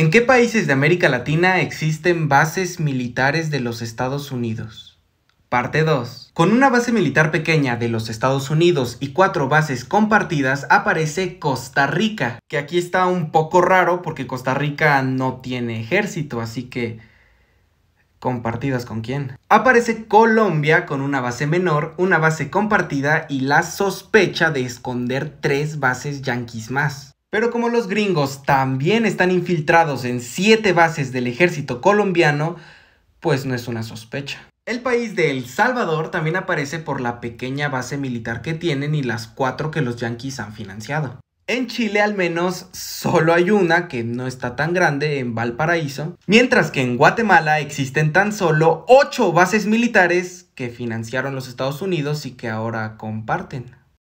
¿En qué países de América Latina existen bases militares de los Estados Unidos? Parte 2. Con una base militar pequeña de los Estados Unidos y cuatro bases compartidas aparece Costa Rica, que aquí está un poco raro porque Costa Rica no tiene ejército, así que ¿Compartidas con quién? Aparece Colombia con una base menor, una base compartida y la sospecha de esconder tres bases yanquis más. Pero como los gringos también están infiltrados en siete bases del ejército colombiano, pues no es una sospecha. El país de El Salvador también aparece por la pequeña base militar que tienen y las cuatro que los yanquis han financiado. En Chile al menos solo hay una que no está tan grande en Valparaíso, mientras que en Guatemala existen tan solo ocho bases militares que financiaron los Estados Unidos y que ahora comparten.